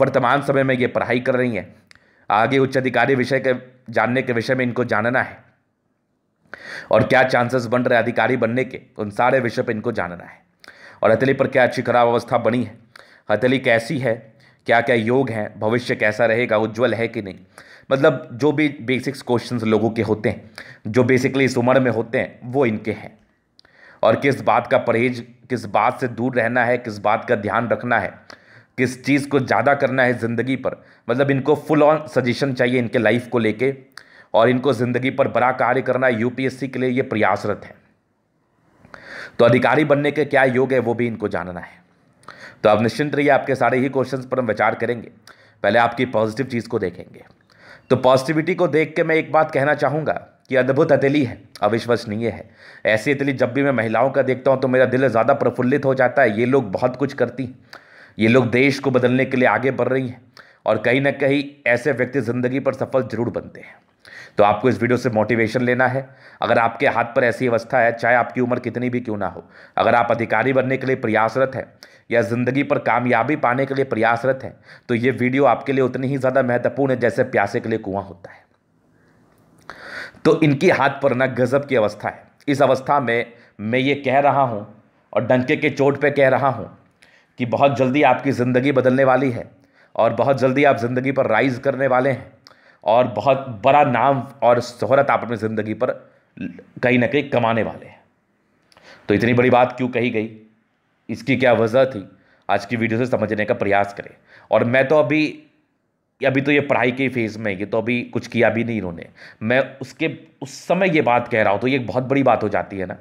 वर्तमान समय में ये पढ़ाई कर रही हैं आगे उच्च अधिकारी विषय के जानने के विषय में इनको जानना है और क्या चांसेस बन रहे अधिकारी बनने के उन सारे विषय पर इनको जानना है और हथेली पर क्या अच्छी खराब अवस्था बनी है हथेली कैसी है क्या क्या योग हैं भविष्य कैसा रहेगा उज्जवल है कि नहीं मतलब जो भी बेसिक्स क्वेश्चंस लोगों के होते हैं जो बेसिकली इस उम्र में होते हैं वो इनके हैं और किस बात का परहेज किस बात से दूर रहना है किस बात का ध्यान रखना है किस चीज़ को ज़्यादा करना है ज़िंदगी पर मतलब इनको फुल ऑन सजेशन चाहिए इनके लाइफ को लेके और इनको ज़िंदगी पर बड़ा कार्य करना यूपीएससी के लिए ये प्रयासरत है तो अधिकारी बनने के क्या योग है वो भी इनको जानना है तो आप निश्चिंत रहिए आपके सारे ही क्वेश्चन पर हम विचार करेंगे पहले आपकी पॉजिटिव चीज़ को देखेंगे तो पॉजिटिविटी को देख के मैं एक बात कहना चाहूँगा कि अद्भुत अतली है अविश्वसनीय है ऐसी अतली जब भी मैं महिलाओं का देखता हूँ तो मेरा दिल ज़्यादा प्रफुल्लित हो जाता है ये लोग बहुत कुछ करती हैं ये लोग देश को बदलने के लिए आगे बढ़ रही हैं और कहीं ना कहीं ऐसे व्यक्ति ज़िंदगी पर सफल जरूर बनते हैं तो आपको इस वीडियो से मोटिवेशन लेना है अगर आपके हाथ पर ऐसी अवस्था है चाहे आपकी उम्र कितनी भी क्यों ना हो अगर आप अधिकारी बनने के लिए प्रयासरत हैं या ज़िंदगी पर कामयाबी पाने के लिए प्रयासरत हैं तो ये वीडियो आपके लिए उतनी ही ज़्यादा महत्वपूर्ण है जैसे प्यासे के लिए कुआं होता है तो इनके हाथ पर ना गज़ब की अवस्था है इस अवस्था में मैं ये कह रहा हूँ और डंके के चोट पर कह रहा हूँ कि बहुत जल्दी आपकी ज़िंदगी बदलने वाली है और बहुत जल्दी आप ज़िंदगी पर राइज़ करने वाले हैं और बहुत बड़ा नाम और शहरत आप अपनी ज़िंदगी पर कहीं ना कहीं कमाने वाले हैं तो इतनी बड़ी बात क्यों कही गई इसकी क्या वजह थी आज की वीडियो से समझने का प्रयास करें और मैं तो अभी अभी तो ये पढ़ाई के फेज़ में ये तो अभी कुछ किया भी नहीं इन्होंने मैं उसके उस समय ये बात कह रहा हूँ तो ये एक बहुत बड़ी बात हो जाती है ना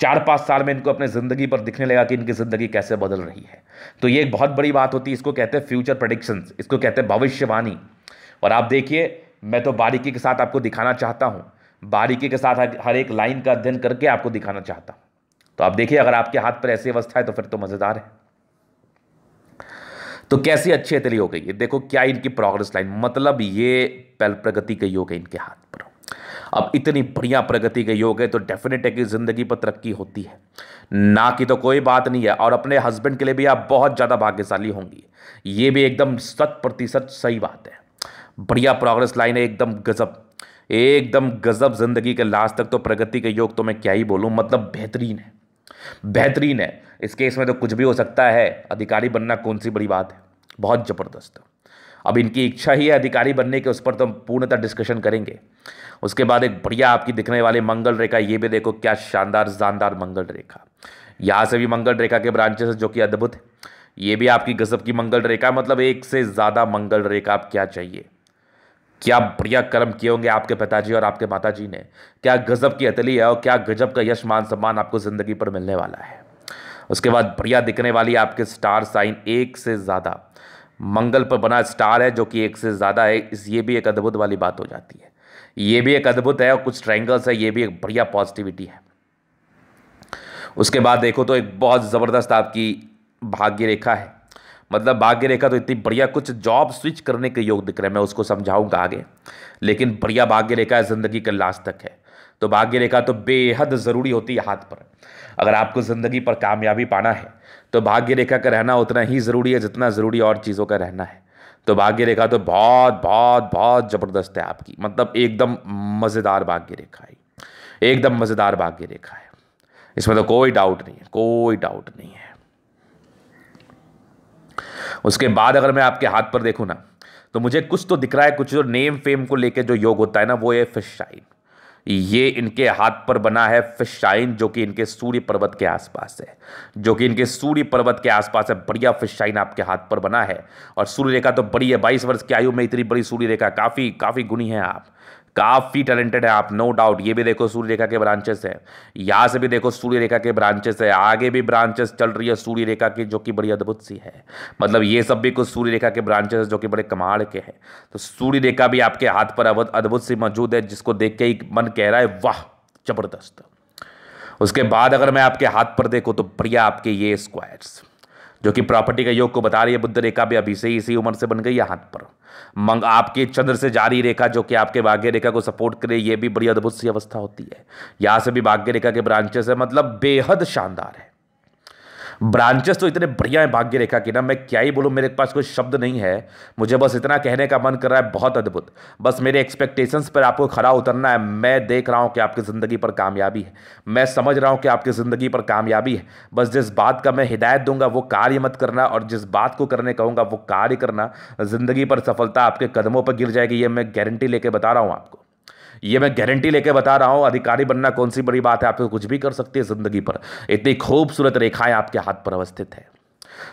चार पाँच साल में इनको अपने ज़िंदगी पर दिखने लगा कि इनकी ज़िंदगी कैसे बदल रही है तो ये एक बहुत बड़ी बात होती है इसको कहते हैं फ्यूचर प्रडिक्शंस इसको कहते हैं भविष्यवाणी और आप देखिए मैं तो बारीकी के साथ आपको दिखाना चाहता हूँ बारीकी के साथ हर एक लाइन का अध्ययन करके आपको दिखाना चाहता हूँ तो आप देखिए अगर आपके हाथ पर ऐसी अवस्था है तो फिर तो मज़ेदार है तो कैसी अच्छी अतली हो गई है देखो क्या इनकी प्रोग्रेस लाइन मतलब ये प्रगति कही हो गई इनके हाथ पर अब इतनी बढ़िया प्रगति के योग है तो डेफिनेट है कि ज़िंदगी पर तरक्की होती है ना कि तो कोई बात नहीं है और अपने हस्बैंड के लिए भी आप बहुत ज़्यादा भाग्यशाली होंगी ये भी एकदम शत प्रतिशत सही बात है बढ़िया प्रोग्रेस लाइन है एकदम गज़ब एकदम गज़ब ज़िंदगी के लास्ट तक तो प्रगति के योग तो मैं क्या ही बोलूँ मतलब बेहतरीन है बेहतरीन है इस केस में तो कुछ भी हो सकता है अधिकारी बनना कौन सी बड़ी बात है बहुत ज़बरदस्त अब इनकी इच्छा ही है अधिकारी बनने के उस पर तो हम पूर्णतः डिस्कशन करेंगे उसके बाद एक बढ़िया आपकी दिखने वाली मंगल रेखा ये भी देखो क्या शानदार जानदार मंगल रेखा यहाँ से भी मंगल रेखा के ब्रांचेस जो कि अद्भुत है ये भी आपकी गजब की मंगल रेखा मतलब एक से ज़्यादा मंगल रेखा आप क्या चाहिए क्या बढ़िया कर्म किए होंगे आपके पिताजी और आपके जी ने क्या गजब की अतली है और क्या गजब का यश मान सम्मान आपको ज़िंदगी पर मिलने वाला है उसके बाद बढ़िया दिखने वाली आपके स्टार साइन एक से ज़्यादा मंगल पर बना स्टार है जो कि एक से ज़्यादा है इस ये भी एक अद्भुत वाली बात हो जाती है ये भी एक अद्भुत है और कुछ ट्रैंगल्स है ये भी एक बढ़िया पॉजिटिविटी है उसके बाद देखो तो एक बहुत ज़बरदस्त आपकी भाग्य रेखा है मतलब भाग्य रेखा तो इतनी बढ़िया कुछ जॉब स्विच करने के योग दिख रहे हैं मैं उसको समझाऊंगा आगे लेकिन बढ़िया भाग्य रेखा है ज़िंदगी का लास्ट तक है तो भाग्य रेखा तो बेहद ज़रूरी होती है हाथ पर अगर आपको ज़िंदगी पर कामयाबी पाना है तो भाग्य रेखा का रहना उतना ही ज़रूरी है जितना ज़रूरी और चीज़ों का रहना है तो भाग्य रेखा तो बहुत बहुत बहुत ज़बरदस्त है आपकी मतलब एकदम मज़ेदार भाग्य रेखा है एकदम मज़ेदार भाग्य रेखा है इसमें तो कोई डाउट नहीं है कोई डाउट नहीं है उसके बाद अगर मैं आपके हाथ पर देखूँ ना तो मुझे कुछ तो दिख रहा है कुछ जो नेम फेम को लेकर जो योग होता है ना वो है फिश शाइन ये इनके हाथ पर बना है फिशाइन जो कि इनके सूर्य पर्वत के आसपास है जो कि इनके सूर्य पर्वत के आसपास है बढ़िया फिशाइन आपके हाथ पर बना है और सूर्य रेखा तो बड़ी है बाईस वर्ष की आयु में इतनी बड़ी सूर्य रेखा काफ़ी काफ़ी गुणी है आप काफ़ी टैलेंटेड है आप नो डाउट ये भी देखो सूर्य रेखा के ब्रांचेस है यहाँ से भी देखो सूर्य रेखा के ब्रांचेस है आगे भी ब्रांचेस चल रही है सूर्य रेखा की जो कि बड़ी अद्भुत सी है मतलब ये सब भी कुछ सूर्य रेखा के ब्रांचेस जो कि बड़े कमाल के हैं तो सूर्य रेखा भी आपके हाथ पर अद्भुत सी मौजूद है जिसको देख के ही मन कह रहा है वाह जबरदस्त उसके बाद अगर मैं आपके हाथ पर देखूँ तो बढ़िया आपके ये स्क्वायर्स जो कि प्रॉपर्टी का योग को बता रही है बुद्ध रेखा भी अभी से ही इसी उम्र से बन गई है हाथ पर मंग आपके चंद्र से जारी रेखा जो कि आपके भाग्य रेखा को सपोर्ट करे ये भी बड़ी अद्भुत सी अवस्था होती है यहाँ से भी भाग्य रेखा के ब्रांचेस है मतलब बेहद शानदार है ब्रांचेस तो इतने बढ़िया हैं भाग्य रेखा की ना मैं क्या ही बोलूँ मेरे पास कोई शब्द नहीं है मुझे बस इतना कहने का मन कर रहा है बहुत अद्भुत बस मेरे एक्सपेक्टेशंस पर आपको खड़ा उतरना है मैं देख रहा हूँ कि आपकी ज़िंदगी पर कामयाबी है मैं समझ रहा हूँ कि आपकी ज़िंदगी पर कामयाबी है बस जिस बात का मैं हिदायत दूंगा वो कार्य मत करना और जिस बात को करने कहूँगा वो कार्य करना ज़िंदगी पर सफलता आपके कदमों पर गिर जाएगी ये मैं गारंटी लेके बता रहा हूँ आपको ये मैं गारंटी लेके बता रहा हूँ अधिकारी बनना कौन सी बड़ी बात है तो कुछ भी कर सकती है ज़िंदगी पर इतनी खूबसूरत रेखाएं आपके हाथ पर अवस्थित है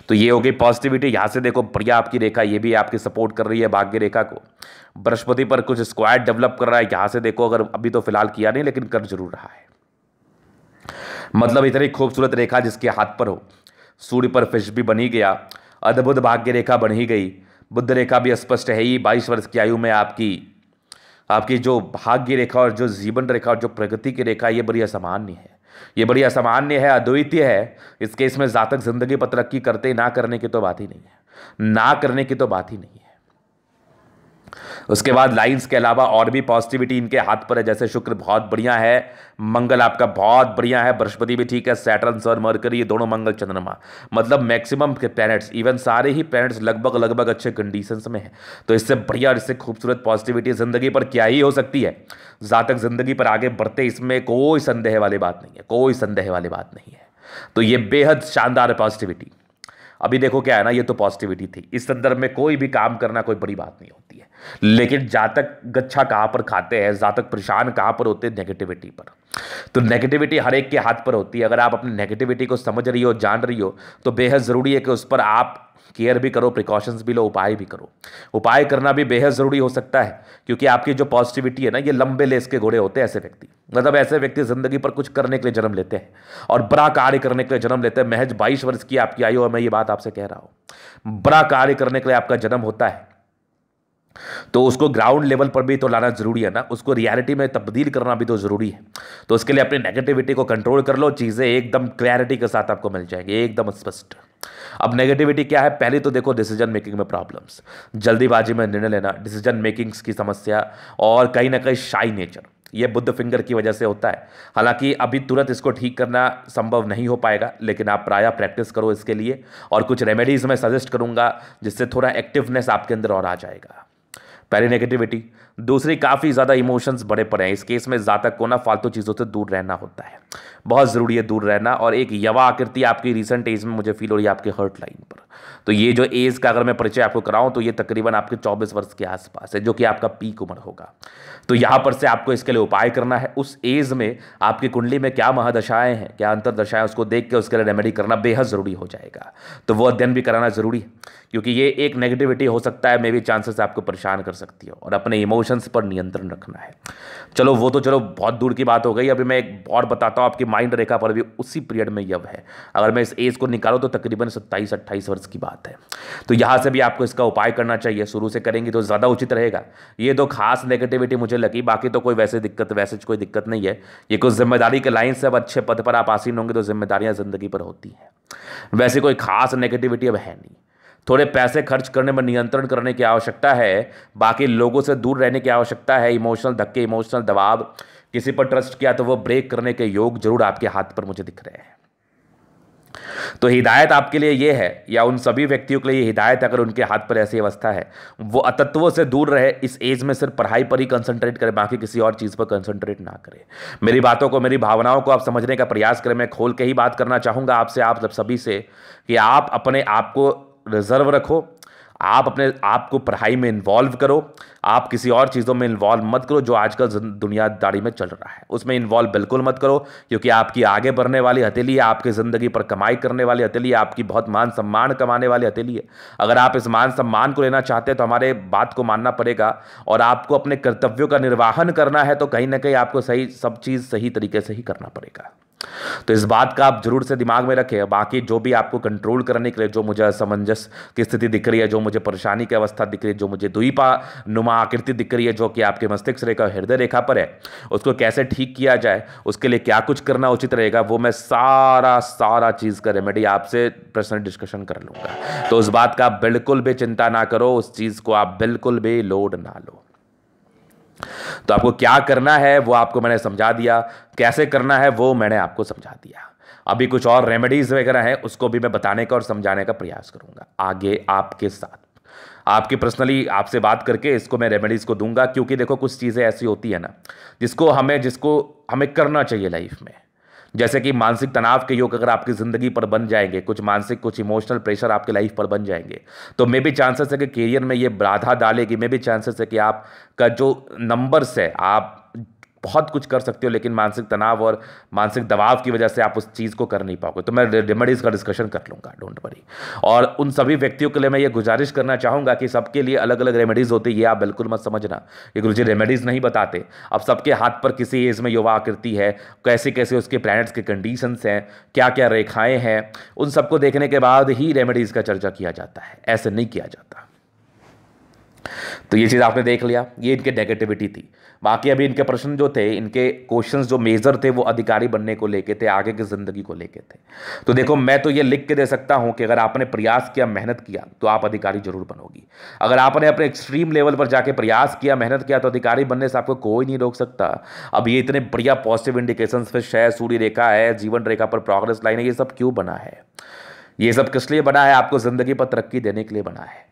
तो ये हो गई पॉजिटिविटी यहाँ से देखो बढ़िया आपकी रेखा ये भी आपकी सपोर्ट कर रही है भाग्य रेखा को बृहस्पति पर कुछ स्क्वायर डेवलप कर रहा है यहाँ से देखो अगर अभी तो फिलहाल किया नहीं लेकिन कर जरूर रहा है मतलब इतनी खूबसूरत रेखा जिसके हाथ पर हो सूर्य पर फिश भी बनी गया अद्भुत भाग्य रेखा बन ही गई बुद्ध रेखा भी स्पष्ट है ही बाईस वर्ष की आयु में आपकी आपकी जो भाग्य रेखा और जो जीवन रेखा और जो प्रगति की रेखा ये बड़ी असामान्य है ये बड़ी असामान्य है अद्वितीय है इस केस में जातक जिंदगी पर की करते ना करने की तो बात ही नहीं है ना करने की तो बात ही नहीं है उसके बाद लाइन्स के अलावा और भी पॉजिटिविटी इनके हाथ पर है जैसे शुक्र बहुत बढ़िया है मंगल आपका बहुत बढ़िया है बृहस्पति भी ठीक है सैटर्न सर मरकरी ये दोनों मंगल चंद्रमा मतलब मैक्सिमम के प्लैनेट्स इवन सारे ही प्लैनेट्स लगभग लगभग अच्छे कंडीशंस में हैं तो इससे बढ़िया और इससे खूबसूरत पॉजिटिविटी ज़िंदगी पर क्या ही हो सकती है जातक ज़िंदगी पर आगे बढ़ते इसमें कोई संदेह वाली बात नहीं है कोई संदेह वाली बात नहीं है तो ये बेहद शानदार पॉजिटिविटी अभी देखो क्या है ना ये तो पॉजिटिविटी थी इस संदर्भ में कोई भी काम करना कोई बड़ी बात नहीं हो लेकिन जातक गच्छा कहाँ पर खाते हैं जातक परेशान कहाँ पर होते हैं नेगेटिविटी पर तो नेगेटिविटी हर एक के हाथ पर होती है अगर आप अपनी नेगेटिविटी को समझ रही हो जान रही हो तो बेहद ज़रूरी है कि उस पर आप केयर भी करो प्रिकॉशंस भी लो उपाय भी करो उपाय करना भी बेहद ज़रूरी हो सकता है क्योंकि आपकी जो पॉजिटिविटी है ना ये लंबे लेस के घोड़े होते हैं ऐसे व्यक्ति मतलब ऐसे व्यक्ति ज़िंदगी पर कुछ करने के लिए जन्म लेते हैं और बड़ा कार्य करने के लिए जन्म लेते हैं महज बाईस वर्ष की आपकी आयु और मैं ये बात आपसे कह रहा हूँ बड़ा कार्य करने के लिए आपका जन्म होता है तो उसको ग्राउंड लेवल पर भी तो लाना ज़रूरी है ना उसको रियलिटी में तब्दील करना भी तो ज़रूरी है तो उसके लिए अपनी नेगेटिविटी को कंट्रोल कर लो चीज़ें एकदम क्लैरिटी के साथ आपको मिल जाएंगी एकदम स्पष्ट अब नेगेटिविटी क्या है पहले तो देखो डिसीजन मेकिंग में प्रॉब्लम्स जल्दीबाजी में निर्णय लेना डिसीजन मेकिंग्स की समस्या और कहीं ना कहीं शाई नेचर ये बुद्ध फिंगर की वजह से होता है हालांकि अभी तुरंत इसको ठीक करना संभव नहीं हो पाएगा लेकिन आप प्रायः प्रैक्टिस करो इसके लिए और कुछ रेमेडीज़ मैं सजेस्ट करूँगा जिससे थोड़ा एक्टिवनेस आपके अंदर और आ जाएगा पहले नेगेटिविटी दूसरी काफ़ी ज़्यादा इमोशंस बड़े पड़े हैं इस केस में जातक को ना फालतू चीज़ों से दूर रहना होता है बहुत ज़रूरी है दूर रहना और एक यवा आकृति आपकी रिसेंट एज में मुझे फील हो रही है आपके हर्ट लाइन पर तो ये जो एज का अगर मैं परिचय आपको कराऊं तो ये तकरीबन आपके 24 वर्ष के आसपास है जो कि आपका पीक उम्र होगा तो यहाँ पर से आपको इसके लिए उपाय करना है उस एज में आपकी कुंडली में क्या महादशाएं हैं क्या अंतरदशाएं उसको देख के उसके लिए रेमेडी करना बेहद ज़रूरी हो जाएगा तो वो अध्ययन भी कराना ज़रूरी है क्योंकि ये एक नेगेटिविटी हो सकता है मे बी चांसेस आपको परेशान कर सकती है और अपने इमोशंस पर नियंत्रण रखना है चलो वो तो चलो बहुत दूर की बात हो गई अभी मैं एक और बताता हूँ आपकी माइंड रेखा पर भी उसी पीरियड में यव है अगर मैं इस एज को निकालूँ तो तकरीबन सत्ताईस अट्ठाईस वर्ष की बात है तो यहाँ से भी आपको इसका उपाय करना चाहिए शुरू से करेंगे तो ज़्यादा उचित रहेगा ये तो खास नेगेटिविटी मुझे लगी बाकी तो कोई वैसे दिक्कत वैसे कोई दिक्कत नहीं है ये कुछ जिम्मेदारी के लाइन से अब अच्छे पद पर आप आसीन होंगे तो जिम्मेदारियाँ ज़िंदगी पर होती हैं वैसे कोई खास नेगेटिविटी अब है नहीं थोड़े पैसे खर्च करने में नियंत्रण करने की आवश्यकता है बाकी लोगों से दूर रहने की आवश्यकता है इमोशनल धक्के इमोशनल दबाव किसी पर ट्रस्ट किया तो वो ब्रेक करने के योग जरूर आपके हाथ पर मुझे दिख रहे हैं तो हिदायत आपके लिए ये है या उन सभी व्यक्तियों के लिए हिदायत अगर उनके हाथ पर ऐसी अवस्था है वो अतत्वों से दूर रहे इस एज में सिर्फ पढ़ाई पर ही कंसंट्रेट करें बाकी किसी और चीज़ पर कंसंट्रेट ना करें मेरी बातों को मेरी भावनाओं को आप समझने का प्रयास करें मैं खोल के ही बात करना चाहूँगा आपसे आप सभी से कि आप अपने आप को रिज़र्व रखो आप अपने आप को पढ़ाई में इन्वॉल्व करो आप किसी और चीज़ों में इन्वॉल्व मत करो जो आजकल दुनियादारी में चल रहा है उसमें इन्वॉल्व बिल्कुल मत करो क्योंकि आपकी आगे बढ़ने वाली हथेली है आपकी ज़िंदगी पर कमाई करने वाली हथेली है आपकी बहुत मान सम्मान कमाने वाली हथेली है अगर आप इस मान सम्मान को लेना चाहते हैं तो हमारे बात को मानना पड़ेगा और आपको अपने कर्तव्यों का निर्वाहन करना है तो कहीं ना कहीं आपको सही सब चीज़ सही तरीके से ही करना पड़ेगा तो इस बात का आप जरूर से दिमाग में रखें बाकी जो भी आपको कंट्रोल करने के लिए जो मुझे असमंजस की स्थिति दिख रही है जो मुझे परेशानी की अवस्था दिख रही है जो मुझे द्वीपा नुमा आकृति दिख रही है जो कि आपके मस्तिष्क रेखा हृदय रेखा पर है उसको कैसे ठीक किया जाए उसके लिए क्या कुछ करना उचित रहेगा वो मैं सारा सारा चीज़ का रेमेडी आपसे पर्सनल डिस्कशन कर लूँगा तो उस बात का बिल्कुल भी चिंता ना करो उस चीज़ को आप बिल्कुल भी लोड ना लो तो आपको क्या करना है वो आपको मैंने समझा दिया कैसे करना है वो मैंने आपको समझा दिया अभी कुछ और रेमेडीज़ वगैरह हैं उसको भी मैं बताने का और समझाने का प्रयास करूंगा आगे आपके साथ आपके पर्सनली आपसे बात करके इसको मैं रेमेडीज़ को दूंगा क्योंकि देखो कुछ चीज़ें ऐसी होती है ना जिसको हमें जिसको हमें करना चाहिए लाइफ में जैसे कि मानसिक तनाव के योग अगर आपकी ज़िंदगी पर बन जाएंगे कुछ मानसिक कुछ इमोशनल प्रेशर आपके लाइफ पर बन जाएंगे तो मे भी चांसेस है कि करियर में ये बाधा डालेगी मे भी चांसेस है कि आपका जो नंबर्स है आप बहुत कुछ कर सकते हो लेकिन मानसिक तनाव और मानसिक दबाव की वजह से आप उस चीज़ को कर नहीं पाओगे तो मैं रेमेडीज़ का डिस्कशन कर लूँगा डोंट वरी और उन सभी व्यक्तियों के लिए मैं ये गुजारिश करना चाहूँगा कि सबके लिए अलग अलग रेमेडीज़ होती है ये आप बिल्कुल मत समझना ये गुरु जी रेमेडीज़ नहीं बताते अब सबके हाथ पर किसी एज में युवा आकृति है कैसे कैसे उसके प्लैनेट्स के कंडीशंस हैं क्या क्या रेखाएं हैं उन सबको देखने के बाद ही रेमेडीज़ का चर्चा किया जाता है ऐसे नहीं किया जाता तो ये चीज़ आपने देख लिया ये इनके नेगेटिविटी थी बाकी अभी इनके प्रश्न जो थे इनके क्वेश्चंस जो मेजर थे वो अधिकारी बनने को लेके थे आगे की ज़िंदगी को लेके थे तो देखो मैं तो ये लिख के दे सकता हूँ कि अगर आपने प्रयास किया मेहनत किया तो आप अधिकारी जरूर बनोगी अगर आपने अपने एक्सट्रीम लेवल पर जाके प्रयास किया मेहनत किया तो अधिकारी बनने से आपको कोई नहीं रोक सकता अब ये इतने बढ़िया पॉजिटिव इंडिकेशन फिर शय सूर्य रेखा है जीवन रेखा पर प्रोग्रेस लाइन है ये सब क्यों बना है ये सब किस लिए बना है आपको ज़िंदगी पर तरक्की देने के लिए बना है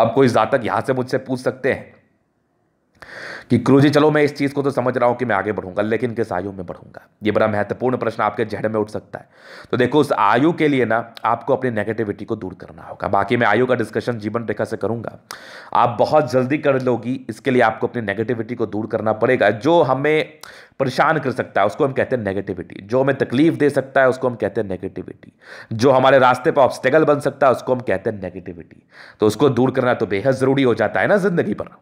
अब कोई जातक यहां से मुझसे पूछ सकते हैं कि जी चलो मैं इस चीज़ को तो समझ रहा हूँ कि मैं आगे बढ़ूंगा लेकिन किस आयु में बढ़ूंगा ये बड़ा महत्वपूर्ण प्रश्न आपके जहन में उठ सकता है तो देखो उस आयु के लिए ना आपको अपनी नेगेटिविटी को दूर करना होगा बाकी मैं आयु का डिस्कशन जीवन रेखा से करूँगा आप बहुत जल्दी कर लोगी इसके लिए आपको अपनी नेगेटिविटी को दूर करना पड़ेगा जो हमें परेशान कर सकता है उसको हम कहते हैं नेगेटिविटी जो हमें तकलीफ दे सकता है उसको हम कहते हैं नेगेटिविटी जो हमारे रास्ते पर ऑब्स्टेकल बन सकता है उसको हम कहते हैं नेगेटिविटी तो उसको दूर करना तो बेहद ज़रूरी हो जाता है ना ज़िंदगी पर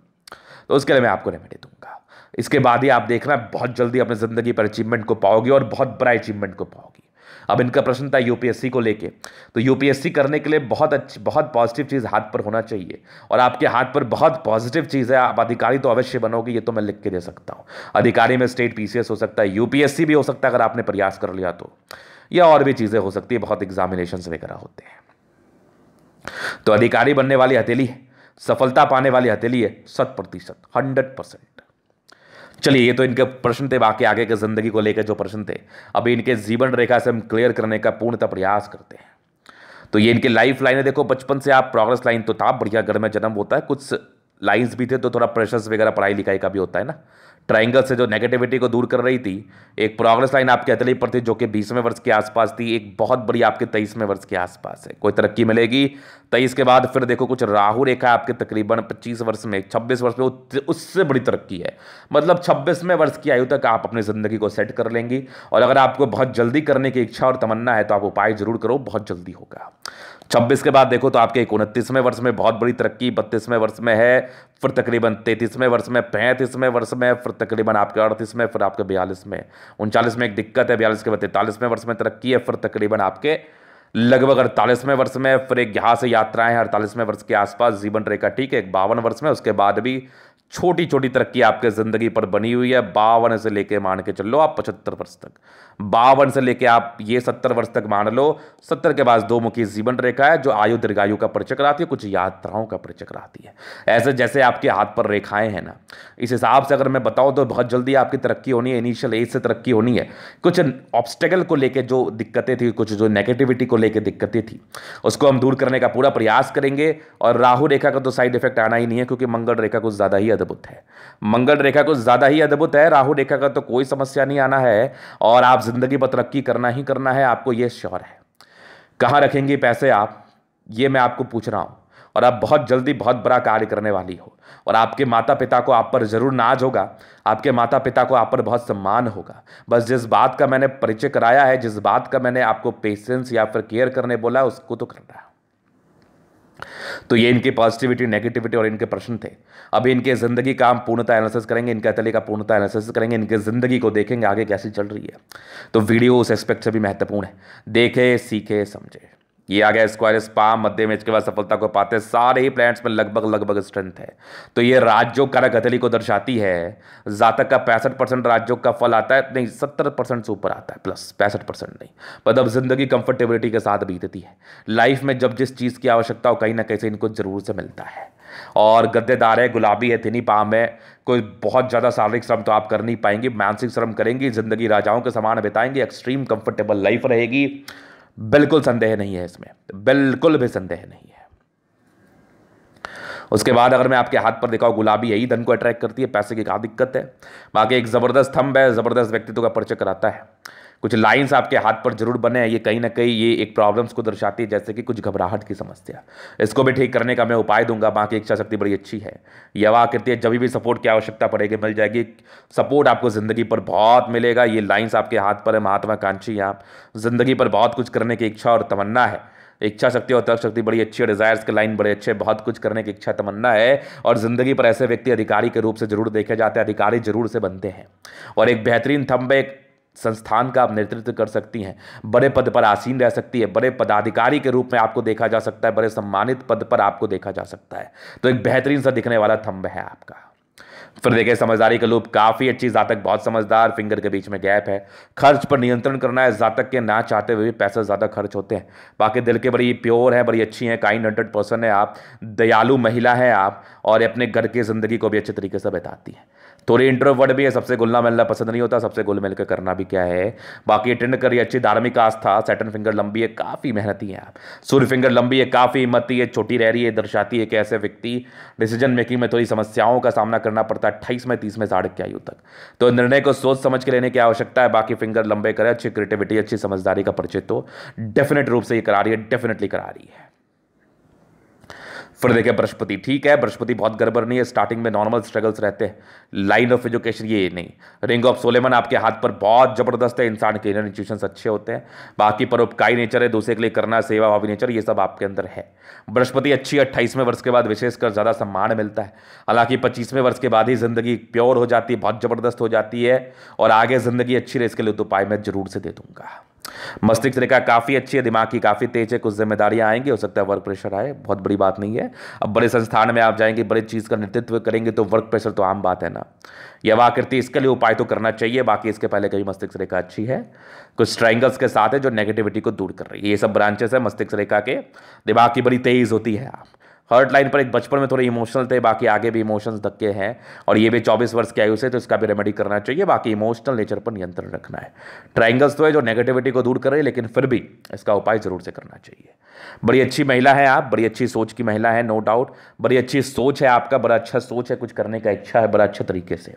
तो उसके लिए मैं आपको रेमेडी दूंगा इसके बाद ही आप देखना बहुत जल्दी अपनी ज़िंदगी पर अचीवमेंट को पाओगे और बहुत बड़ा अचीवमेंट को पाओगी अब इनका प्रश्न था यूपीएससी को लेके तो यूपीएससी करने के लिए बहुत अच्छी बहुत पॉजिटिव चीज़ हाथ पर होना चाहिए और आपके हाथ पर बहुत पॉजिटिव चीज़ है आप अधिकारी तो अवश्य बनोगे ये तो मैं लिख के दे सकता हूँ अधिकारी में स्टेट पीसीएस हो सकता है यूपीएससी भी हो सकता है अगर आपने प्रयास कर लिया तो या और भी चीज़ें हो सकती है बहुत एग्जामिनेशन वगैरह होते हैं तो अधिकारी बनने वाली हथेली है सफलता पाने वाली हथेली है शत प्रतिशत हंड्रेड परसेंट चलिए ये तो इनके प्रश्न थे बाकी आगे के ज़िंदगी को लेकर जो प्रश्न थे अभी इनके जीवन रेखा से हम क्लियर करने का पूर्णतः प्रयास करते हैं तो ये इनके लाइफ लाइन है देखो बचपन से आप प्रोग्रेस लाइन तो था बढ़िया घर में जन्म होता है कुछ लाइन्स भी थे तो थोड़ा प्रेशर्स वगैरह पढ़ाई लिखाई का भी होता है ना ट्राइंगल से जो नेगेटिविटी को दूर कर रही थी एक प्रोग्रेस लाइन आपके हथेली पर थी जो कि बीसवें वर्ष के आसपास थी एक बहुत बड़ी आपके तेईसवें वर्ष के आसपास है कोई तरक्की मिलेगी तेईस के बाद फिर देखो कुछ राहु रेखा आपके तकरीबन पच्चीस वर्ष में छब्बीस वर्ष में उससे बड़ी तरक्की है मतलब छब्बीसवें वर्ष की आयु तक आप अपनी ज़िंदगी को सेट कर लेंगी और अगर आपको बहुत जल्दी करने की इच्छा और तमन्ना है तो आप उपाय जरूर करो बहुत जल्दी होगा छब्बीस के बाद देखो तो आपके एक उनतीसवें वर्ष में बहुत बड़ी तरक्की बत्तीसवें वर्ष में है फिर तकरीबन तैंतीसवें वर्ष में पैंतीसवें वर्ष में फिर तकरीबन आपके अड़तीसवें फिर आपके बयालीस में उनचालीस में एक दिक्कत है बयालीस के बाद तैंतालीसवें वर्ष में तरक्की है फिर तकरीबन आपके लगभग अड़तालीसवें वर्ष में फिर एक यहाँ से यात्राएं हैं अड़तालीसवें वर्ष के आसपास जीवन रेखा ठीक है एक बावन वर्ष में उसके बाद भी छोटी छोटी तरक्की आपके ज़िंदगी पर बनी हुई है बावन से लेके मान के चलो आप पचहत्तर वर्ष तक बावन से लेके आप ये सत्तर वर्ष तक मान लो सत्तर के बाद दो मुखी जीवन रेखा है जो आयु दीर्घायु का परिचय कराती है कुछ यात्राओं का परिचय कराती है ऐसे जैसे आपके हाथ पर रेखाएं हैं ना इस हिसाब से अगर मैं बताऊँ तो बहुत जल्दी आपकी तरक्की होनी है इनिशियल एज से तरक्की होनी है कुछ ऑब्स्टेकल को लेकर जो दिक्कतें थी कुछ जो नेगेटिविटी को लेकर दिक्कतें थी उसको हम दूर करने का पूरा प्रयास करेंगे और राहु रेखा का तो साइड इफेक्ट आना ही नहीं है क्योंकि मंगल रेखा कुछ ज़्यादा ही अद्भुत है मंगल रेखा कुछ ज़्यादा ही अद्भुत है राहु रेखा का तो कोई समस्या नहीं आना है और आप ज़िंदगी पर तरक्की करना ही करना है आपको यह श्योर है कहां रखेंगे पैसे आप ये मैं आपको पूछ रहा हूं और आप बहुत जल्दी बहुत बड़ा कार्य करने वाली हो और आपके माता पिता को आप पर ज़रूर नाज होगा आपके माता पिता को आप पर बहुत सम्मान होगा बस जिस बात का मैंने परिचय कराया है जिस बात का मैंने आपको पेशेंस या फिर केयर करने बोला उसको तो करना तो ये इनकी पॉजिटिविटी नेगेटिविटी और इनके प्रश्न थे अभी इनके ज़िंदगी का हम पूर्णता एनालिसिस करेंगे इनके अतले का पूर्णता एनालिसिस करेंगे इनके ज़िंदगी को देखेंगे आगे कैसी चल रही है तो वीडियो उस एस्पेक्ट से भी महत्वपूर्ण है देखे सीखे समझे ये आ गया स्क्वायर स्पा मध्य में इसके बाद सफलता को पाते हैं सारे ही प्लैनेट्स में लगभग लगभग स्ट्रेंथ है तो ये राज्यों का गतली को दर्शाती है जातक का पैंसठ परसेंट राज्यों का फल आता है नहीं सत्तर परसेंट से ऊपर आता है प्लस पैंसठ परसेंट नहीं मतलब ज़िंदगी कंफर्टेबिलिटी के साथ बीतती है लाइफ में जब जिस चीज़ की आवश्यकता हो कहीं ना कहीं से इनको ज़रूर से मिलता है और गद्देदार है गुलाबी है थिनी पाम है कोई बहुत ज़्यादा शारीरिक श्रम तो आप कर नहीं पाएंगे मानसिक श्रम करेंगी ज़िंदगी राजाओं के समान बिताएंगे एक्सट्रीम कंफर्टेबल लाइफ रहेगी बिल्कुल संदेह नहीं है इसमें बिल्कुल भी संदेह नहीं है उसके बाद अगर मैं आपके हाथ पर देखा गुलाबी यही धन को अट्रैक्ट करती है पैसे की कहा दिक्कत है बाकी एक ज़बरदस्त थम्ब है ज़बरदस्त व्यक्तित्व का परिचय कराता है कुछ लाइंस आपके हाथ पर जरूर बने हैं ये कहीं ना कहीं ये एक प्रॉब्लम्स को दर्शाती है जैसे कि कुछ घबराहट की समस्या इसको भी ठीक करने का मैं उपाय दूंगा बाकी इच्छा शक्ति बड़ी अच्छी है यवा आकृति है जब भी सपोर्ट की आवश्यकता पड़ेगी मिल जाएगी सपोर्ट आपको ज़िंदगी पर बहुत मिलेगा ये लाइन्स आपके हाथ पर है महात्माकांक्षी आप ज़िंदगी पर बहुत कुछ करने की इच्छा और तमन्ना है इच्छा शक्ति और तर्क शक्ति बड़ी अच्छी है डिजायर्स के लाइन बड़े अच्छे बहुत कुछ करने की इच्छा तमन्ना है और ज़िंदगी पर ऐसे व्यक्ति अधिकारी के रूप से जरूर देखे जाते हैं अधिकारी जरूर से बनते हैं और एक बेहतरीन थम्बे संस्थान का आप नेतृत्व कर सकती हैं बड़े पद पर आसीन रह सकती है बड़े पदाधिकारी के रूप में आपको देखा जा सकता है बड़े सम्मानित पद पर आपको देखा जा सकता है तो एक बेहतरीन सा दिखने वाला थंब है आपका फिर देखें समझदारी का लूप काफ़ी अच्छी जातक बहुत समझदार फिंगर के बीच में गैप है खर्च पर नियंत्रण करना है जातक के ना चाहते हुए भी पैसा ज़्यादा खर्च होते हैं बाकी दिल के बड़ी प्योर है बड़ी अच्छी हैं काइंड हंड्रेड पर्सन है आप दयालु महिला हैं आप और अपने घर की ज़िंदगी को भी अच्छे तरीके से बताती हैं थोड़ी इंट्रोवर्ड भी है सबसे घुलना मिलना पसंद नहीं होता सबसे घुल मिलकर करना भी क्या है बाकी अटेंड करिए अच्छी धार्मिक आस्था सेटन फिंगर लंबी है काफ़ी मेहनती है आप सूर्य फिंगर लंबी है काफ़ी हिम्मती है छोटी रह रही है दर्शाती है कैसे व्यक्ति डिसीजन मेकिंग में थोड़ी समस्याओं का सामना करना पड़ता है अट्ठाईस में तीस में साढ़े आयु तक तो निर्णय को सोच समझ के लेने की आवश्यकता है बाकी फिंगर लंबे करें अच्छी क्रिएटिविटी अच्छी समझदारी का परिचय तो डेफिनेट रूप से ये करा रही है डेफिनेटली करा रही है फिर देखें बृहस्पति ठीक है बृहस्पति बहुत गड़बड़ नहीं है स्टार्टिंग में नॉर्मल स्ट्रगल्स रहते हैं लाइन ऑफ एजुकेशन ये नहीं रिंग ऑफ सोलेमन आपके हाथ पर बहुत ज़बरदस्त है इंसान के इनर इंस्टीट्यूशन अच्छे होते हैं बाकी परोपकारी नेचर है दूसरे के लिए करना सेवा भावी नेचर ये सब आपके अंदर है बृहस्पति अच्छी अट्ठाईसवें वर्ष के बाद विशेषकर ज़्यादा सम्मान मिलता है हालांकि पच्चीसवें वर्ष के बाद ही ज़िंदगी प्योर हो जाती है बहुत ज़बरदस्त हो जाती है और आगे ज़िंदगी अच्छी रहे इसके लिए तो उपाय मैं ज़रूर से दे दूँगा मस्तिष्क रेखा काफ़ी अच्छी है दिमाग की काफ़ी तेज है कुछ जिम्मेदारियां आएंगी हो सकता है वर्क प्रेशर आए बहुत बड़ी बात नहीं है अब बड़े संस्थान में आप जाएंगे बड़े चीज़ का नेतृत्व करेंगे तो वर्क प्रेशर तो आम बात है ना यवाकृति इसके लिए उपाय तो करना चाहिए बाकी इसके पहले कभी मस्तिष्क रेखा अच्छी है कुछ ट्राइंगल्स के साथ है जो नेगेटिविटी को दूर कर रही है ये सब ब्रांचेस है मस्तिष्क रेखा के दिमाग की बड़ी तेज़ होती है आप हर्ट लाइन पर एक बचपन में थोड़े इमोशनल थे बाकी आगे भी इमोशंस धक्के हैं और ये भी चौबीस वर्ष की आयु से तो इसका भी रेमेडी करना चाहिए बाकी इमोशनल नेचर पर नियंत्रण रखना है ट्राइंगल्स तो है जो नेगेटिविटी को दूर कर रहे हैं लेकिन फिर भी इसका उपाय ज़रूर से करना चाहिए बड़ी अच्छी महिला है आप बड़ी अच्छी सोच की महिला है नो डाउट बड़ी अच्छी सोच है आपका बड़ा अच्छा सोच है कुछ करने का इच्छा है बड़ा अच्छे तरीके से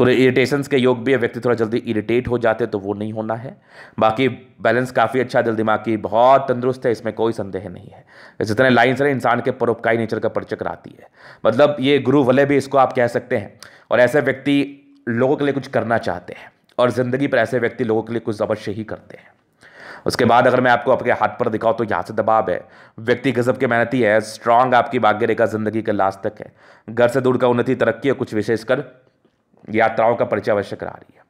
थोड़े इरिटेशंस के योग भी है व्यक्ति थोड़ा जल्दी इरिटेट हो जाते तो वो नहीं होना है बाकी बैलेंस काफ़ी अच्छा दिल दिमाग की बहुत तंदुरुस्त है इसमें कोई संदेह नहीं है जितने लाइन्स रहे इंसान के परोपकारी नेचर का परिचय कराती है मतलब ये गुरु वाले भी इसको आप कह सकते हैं और ऐसे व्यक्ति लोगों के लिए कुछ करना चाहते हैं और ज़िंदगी पर ऐसे व्यक्ति लोगों के लिए कुछ अवश्य ही करते हैं उसके बाद अगर मैं आपको आपके हाथ पर दिखाऊं तो यहाँ से दबाव है व्यक्ति गजब के मेहनती है स्ट्रांग आपकी भाग्य रेखा जिंदगी के लास्ट तक है घर से दूर का उन्नति तरक्की और कुछ विशेषकर यात्राओं का परिचय अवश्य करा रही है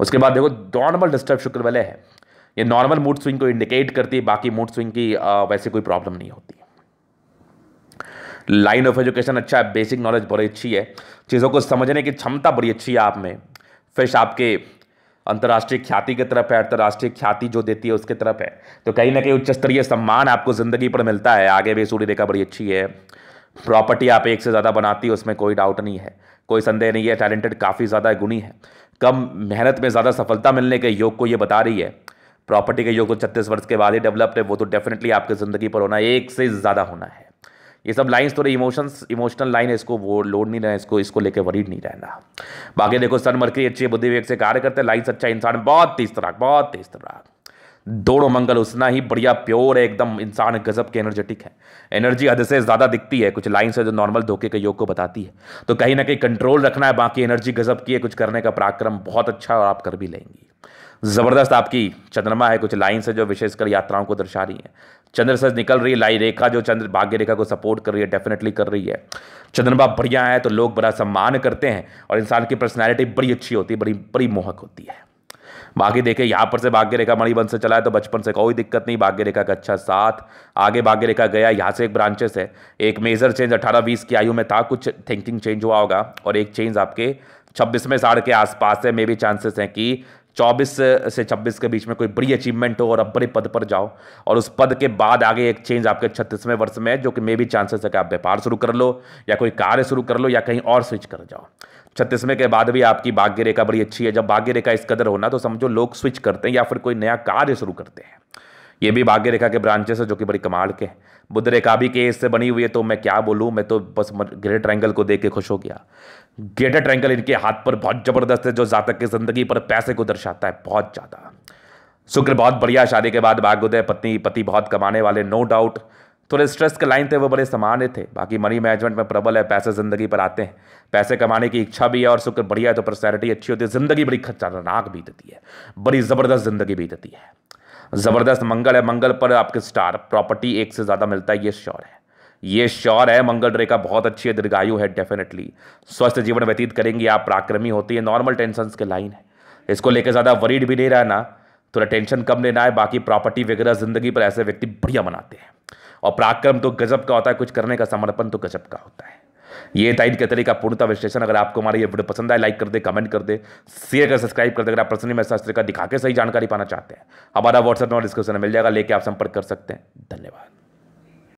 उसके बाद देखो नॉर्मल डिस्टर्ब शुक्र वाले है ये नॉर्मल मूड स्विंग को इंडिकेट करती है बाकी मूड स्विंग की आ, वैसे कोई प्रॉब्लम नहीं होती लाइन ऑफ एजुकेशन अच्छा है बेसिक नॉलेज बड़ी अच्छी है चीज़ों को समझने की क्षमता बड़ी अच्छी है आप में फिश आपके अंतर्राष्ट्रीय ख्याति की तरफ है अंतर्राष्ट्रीय ख्याति जो देती है उसके तरफ है तो कहीं ना कहीं उच्च स्तरीय सम्मान आपको ज़िंदगी पर मिलता है आगे भी सूर्य रेखा बड़ी अच्छी है प्रॉपर्टी आप एक से ज़्यादा बनाती है उसमें कोई डाउट नहीं है कोई संदेह नहीं है टैलेंटेड काफ़ी ज़्यादा गुणी है कम मेहनत में ज़्यादा सफलता मिलने के योग को ये बता रही है प्रॉपर्टी के योग तो छत्तीस वर्ष के बाद ही डेवलप्ड है वो तो डेफिनेटली आपकी ज़िंदगी पर होना एक से ज़्यादा होना है ये सब लाइन्स थोड़े इमोशंस इमोशनल लाइन है इसको वो लोड नहीं रहना इसको इसको लेकर वरीड नहीं रहना बाकी देखो सन मरकरी अच्छी बुद्धि विवेक से कार्य करते लाइन्स अच्छा इंसान बहुत तेज तराक बहुत तेज तराक दोनों मंगल उतना ही बढ़िया प्योर है एकदम इंसान गजब के एनर्जेटिक है एनर्जी हद से ज़्यादा दिखती है कुछ लाइन से जो नॉर्मल धोखे के योग को बताती है तो कहीं ना कहीं कंट्रोल रखना है बाकी एनर्जी गजब की है कुछ करने का पराक्रम बहुत अच्छा और आप कर भी लेंगी ज़बरदस्त आपकी चंद्रमा है कुछ लाइन से जो विशेषकर यात्राओं को दर्शा रही है चंद्र से निकल रही है लाई रेखा जो चंद्र भाग्य रेखा को सपोर्ट कर रही है डेफिनेटली कर रही है चंद्रमा बढ़िया है तो लोग बड़ा सम्मान करते हैं और इंसान की पर्सनैलिटी बड़ी अच्छी होती है बड़ी बड़ी मोहक होती है बाकी देखे यहाँ पर से भाग्य रेखा मणिबन से चला है तो बचपन से कोई दिक्कत नहीं भाग्य रेखा का अच्छा साथ आगे भाग्य रेखा गया यहाँ से एक ब्रांचेस है एक मेजर चेंज अठारह बीस की आयु में था कुछ थिंकिंग चेंज हुआ होगा और एक चेंज आपके छब्बीसवें साढ़ के आसपास है मे भी चांसेस हैं कि 24 से 26 के बीच में कोई बड़ी अचीवमेंट हो और अब बड़े पद पर जाओ और उस पद के बाद आगे एक चेंज आपके छत्तीसवें वर्ष में है जो कि मे भी चांसेस है कि आप व्यापार शुरू कर लो या कोई कार्य शुरू कर लो या कहीं और स्विच कर जाओ छत्तीसवें के बाद भी आपकी भाग्य रेखा बड़ी अच्छी है जब भाग्य रेखा इस कदर होना तो समझो लोग स्विच करते हैं या फिर कोई नया कार्य शुरू करते हैं ये भी भाग्य रेखा के ब्रांचेस है जो कि बड़ी कमाल के बुद्ध रेखा भी के इससे बनी हुई है तो मैं क्या बोलूँ मैं तो बस ग्रेटर ट्रायंगल को देख के खुश हो गया ग्रेटर ट्रायंगल इनके हाथ पर बहुत ज़बरदस्त है जो जातक की ज़िंदगी पर पैसे को दर्शाता है बहुत ज़्यादा शुक्र बहुत बढ़िया शादी के बाद भाग्योदय पत्नी पति बहुत कमाने वाले नो डाउट थोड़े स्ट्रेस के लाइन थे वो बड़े सामान्य थे बाकी मनी मैनेजमेंट में प्रबल है पैसे ज़िंदगी पर आते हैं पैसे कमाने की इच्छा भी है और शुक्र बढ़िया है तो पर्सनैलिटी अच्छी होती है ज़िंदगी बड़ी खतरनाक बीतती है बड़ी ज़बरदस्त ज़िंदगी बीतती है ज़बरदस्त मंगल है मंगल पर आपके स्टार प्रॉपर्टी एक से ज़्यादा मिलता है ये श्योर है ये श्योर है मंगल रेखा बहुत अच्छी है दीर्घायु है डेफिनेटली स्वस्थ जीवन व्यतीत करेंगी आप पराक्रमी होती है नॉर्मल टेंशन के लाइन है इसको लेकर ज़्यादा वरीड भी नहीं रहना थोड़ा टेंशन कम लेना है बाकी प्रॉपर्टी वगैरह ज़िंदगी पर ऐसे व्यक्ति बढ़िया बनाते हैं और पराक्रम तो गजब का होता है कुछ करने का समर्पण तो गजब का होता है ये दाइन के तरीका पूर्णता विश्लेषण अगर आपको हमारा ये वीडियो पसंद आए लाइक कर दे कमेंट कर दे शेयर कर सब्सक्राइब कर दे अगर आप प्रश्न में शास्त्र का दिखा के सही जानकारी पाना चाहते हैं हमारा व्हाट्सएप नंबर डिस्क्रिप्शन में मिल जाएगा लेके आप संपर्क कर सकते हैं धन्यवाद